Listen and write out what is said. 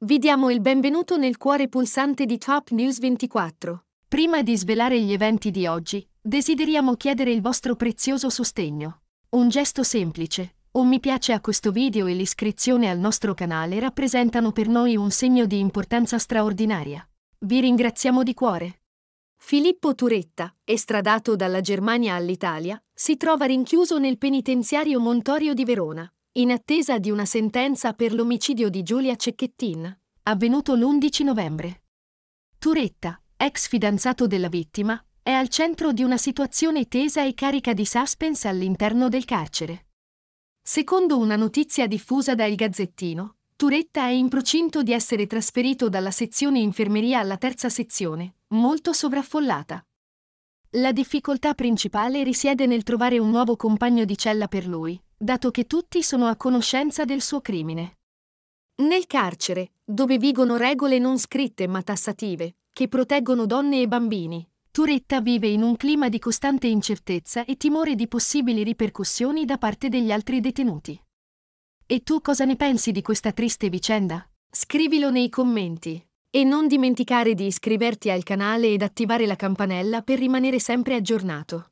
Vi diamo il benvenuto nel cuore pulsante di Top News 24. Prima di svelare gli eventi di oggi, desideriamo chiedere il vostro prezioso sostegno. Un gesto semplice, un mi piace a questo video e l'iscrizione al nostro canale rappresentano per noi un segno di importanza straordinaria. Vi ringraziamo di cuore. Filippo Turetta, estradato dalla Germania all'Italia, si trova rinchiuso nel penitenziario Montorio di Verona, in attesa di una sentenza per l'omicidio di Giulia Cecchettin, avvenuto l'11 novembre. Turetta, ex fidanzato della vittima, è al centro di una situazione tesa e carica di suspense all'interno del carcere. Secondo una notizia diffusa da Il Gazzettino, Turetta è in procinto di essere trasferito dalla sezione infermeria alla terza sezione, molto sovraffollata. La difficoltà principale risiede nel trovare un nuovo compagno di cella per lui, dato che tutti sono a conoscenza del suo crimine. Nel carcere, dove vigono regole non scritte ma tassative, che proteggono donne e bambini, Turetta vive in un clima di costante incertezza e timore di possibili ripercussioni da parte degli altri detenuti. E tu cosa ne pensi di questa triste vicenda? Scrivilo nei commenti. E non dimenticare di iscriverti al canale ed attivare la campanella per rimanere sempre aggiornato.